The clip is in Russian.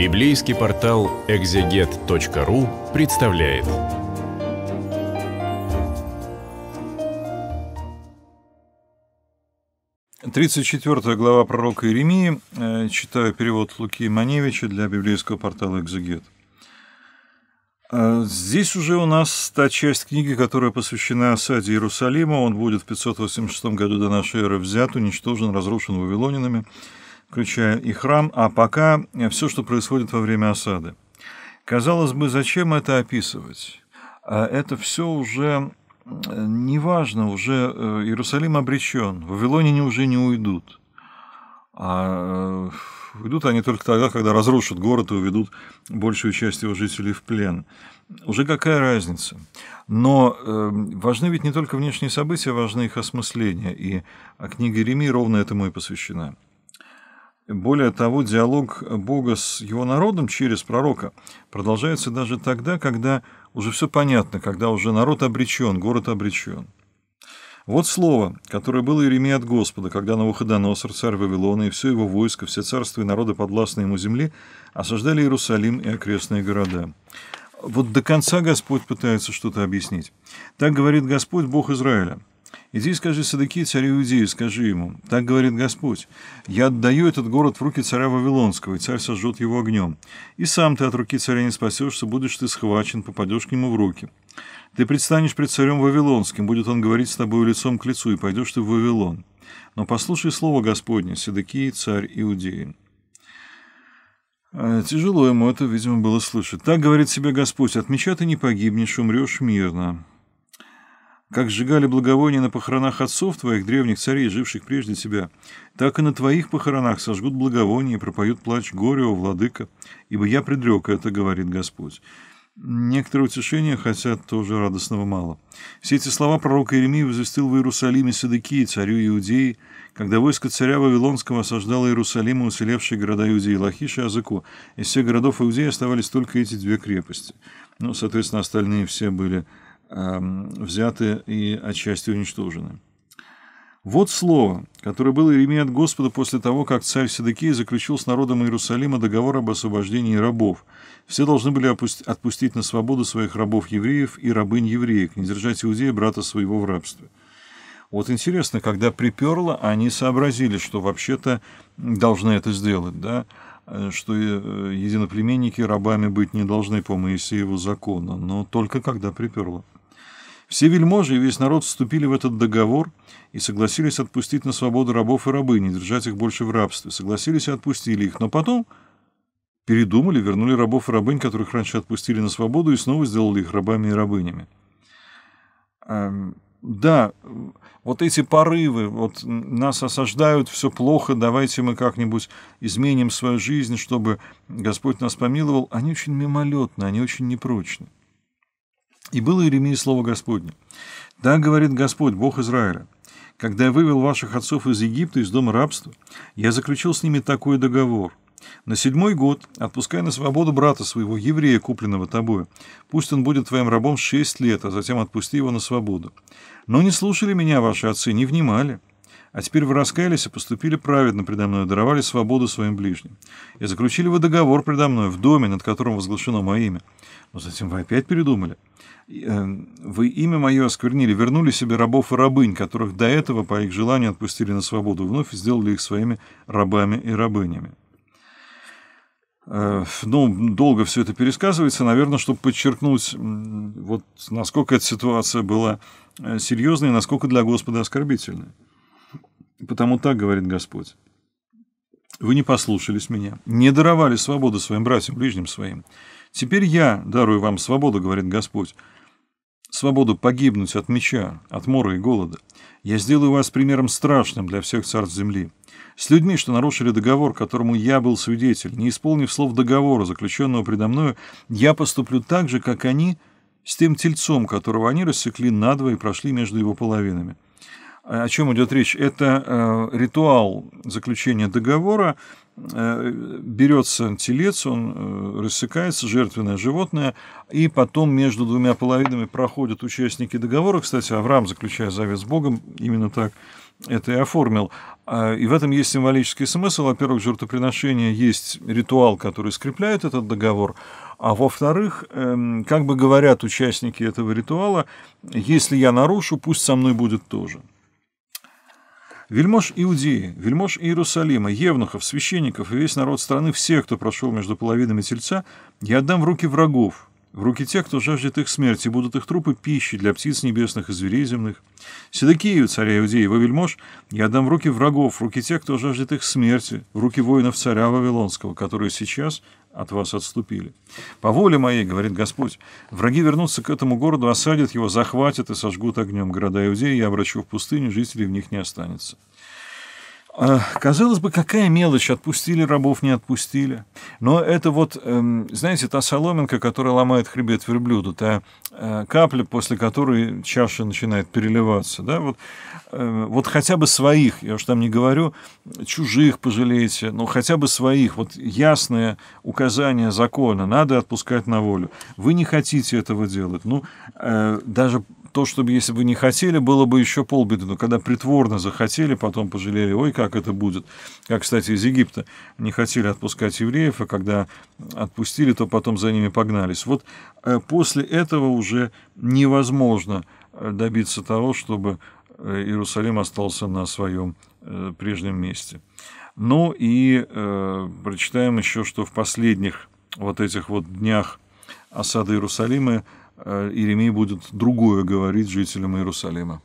Библейский портал экзегет.ру представляет. Тридцать четвертая глава пророка Иеремии. Э, читаю перевод Луки Маневича для библейского портала «Экзегет». Э, здесь уже у нас та часть книги, которая посвящена осаде Иерусалима. Он будет в 586 году до нашей эры взят, уничтожен, разрушен вавилонинами включая и храм, а пока все, что происходит во время осады. Казалось бы, зачем это описывать? А это все уже неважно, уже э, Иерусалим обречен, в Вавилоне уже не уйдут. А э, уйдут они только тогда, когда разрушат город и уведут большую часть его жителей в плен. Уже какая разница? Но э, важны ведь не только внешние события, важны их осмысления, и книга Реми ровно этому и посвящена. Более того, диалог Бога с его народом через пророка продолжается даже тогда, когда уже все понятно, когда уже народ обречен, город обречен. Вот слово, которое было Иеремии от Господа, когда Навуходоносор, царь Вавилона и все его войско, все царства и народы, подвластные ему земли, осаждали Иерусалим и окрестные города. Вот до конца Господь пытается что-то объяснить. Так говорит Господь, Бог Израиля – Иди скажи Садыки, царю Иудеи, скажи ему, так говорит Господь, я отдаю этот город в руки царя Вавилонского, и царь сожжет его огнем. И сам ты от руки царя не спасешься, будешь ты схвачен, попадешь к нему в руки. Ты предстанешь пред царем Вавилонским, будет он говорить с тобой лицом к лицу, и пойдешь ты в Вавилон. Но послушай слово Господне, Садыки, царь Иудеи. Э, тяжело ему это, видимо, было слышать. Так говорит себе Господь, от меча ты не погибнешь, умрешь мирно. Как сжигали благовония на похоронах отцов твоих, древних царей, живших прежде тебя, так и на твоих похоронах сожгут благовония и пропоют плач горя у владыка, ибо я предрек это, говорит Господь. Некоторое утешения, хотя тоже радостного мало. Все эти слова пророка Иеремии возвестил в Иерусалиме Садыкии, царю Иудеи, когда войско царя Вавилонского осаждало Иерусалим и уцелевшие города Иудеи Лахиш и Азыку. Из всех городов Иудеи оставались только эти две крепости. Ну, соответственно, остальные все были Эм, взяты и отчасти уничтожены. Вот слово, которое было Иеремии от Господа после того, как царь Седекия заключил с народом Иерусалима договор об освобождении рабов. Все должны были отпустить на свободу своих рабов-евреев и рабынь-евреек, не держать иудея брата своего в рабстве. Вот интересно, когда приперло, они сообразили, что вообще-то должны это сделать, да? Э, что э, единоплеменники рабами быть не должны по Моисееву закону, но только когда приперло. Все вельможи и весь народ вступили в этот договор и согласились отпустить на свободу рабов и рабы, не держать их больше в рабстве. Согласились и отпустили их, но потом передумали, вернули рабов и рабынь, которых раньше отпустили на свободу, и снова сделали их рабами и рабынями. Эм, да, вот эти порывы, вот нас осаждают, все плохо, давайте мы как-нибудь изменим свою жизнь, чтобы Господь нас помиловал, они очень мимолетны, они очень непрочны. И было Иеремии слово Господне. «Да, говорит Господь, Бог Израиля, когда я вывел ваших отцов из Египта, из дома рабства, я заключил с ними такой договор. На седьмой год отпускай на свободу брата своего, еврея, купленного тобою. Пусть он будет твоим рабом шесть лет, а затем отпусти его на свободу. Но не слушали меня ваши отцы, не внимали. А теперь вы раскаялись и поступили праведно предо мной, даровали свободу своим ближним. И заключили вы договор предо мной в доме, над которым возглашено мое имя. Но затем вы опять передумали. Э, вы имя мое осквернили, вернули себе рабов и рабынь, которых до этого по их желанию отпустили на свободу вновь и сделали их своими рабами и рабынями. Э, ну, долго все это пересказывается, наверное, чтобы подчеркнуть, вот насколько эта ситуация была э, серьезной и насколько для Господа оскорбительной. Потому так говорит Господь. Вы не послушались меня, не даровали свободу своим братьям, ближним своим. Теперь я дарую вам свободу, говорит Господь. Свободу погибнуть от меча, от мора и голода. Я сделаю вас примером страшным для всех царств земли. С людьми, что нарушили договор, которому я был свидетель, не исполнив слов договора, заключенного предо мною, я поступлю так же, как они, с тем тельцом, которого они рассекли надвое и прошли между его половинами. Э, о чем идет речь? Это э, ритуал заключения договора. Э, Берется телец, он рассекается, жертвенное животное, и потом между двумя половинами проходят участники договора. Кстати, Авраам, заключая завет с Богом, именно так это и оформил. И в этом есть символический смысл. Во-первых, жертвоприношение есть ритуал, который скрепляет этот договор. А во-вторых, эм, как бы говорят участники этого ритуала, если я нарушу, пусть со мной будет тоже. Вельмож Иудеи, вельмож Иерусалима, евнухов, священников и весь народ страны, всех, кто прошел между половинами тельца, я отдам в руки врагов, в руки тех, кто жаждет их смерти, будут их трупы пищей для птиц небесных и зверей земных. Седокию, царя Иудеи, его вельмож, я отдам в руки врагов, в руки тех, кто жаждет их смерти, в руки воинов царя Вавилонского, которые сейчас от вас отступили. По воле моей, говорит Господь, враги вернутся к этому городу, осадят его, захватят и сожгут огнем города Иудеи, я обращу в пустыню, жителей в них не останется. Э, казалось бы, какая мелочь, отпустили рабов, не отпустили. Но это вот, эм, знаете, та соломинка, которая ломает хребет верблюда, та э, капля, после которой чаша начинает переливаться. Да? Вот, э, вот хотя бы своих, я уж там не говорю, чужих пожалеете, но хотя бы своих. Вот ясное указание закона, надо отпускать на волю. Вы не хотите этого делать. Ну, даже то, чтобы если бы не хотели, было бы еще полбеды. Но когда притворно захотели, потом пожалели, ой, как это будет. Как, кстати, из Египта не хотели отпускать евреев, а когда отпустили, то потом за ними погнались. Вот э, после этого уже невозможно э, добиться того, чтобы э, Иерусалим остался на своем прежнем месте. Ну и э, прочитаем еще, что в последних вот этих вот днях осады Иерусалима Э, Иеремия будет другое говорить жителям Иерусалима.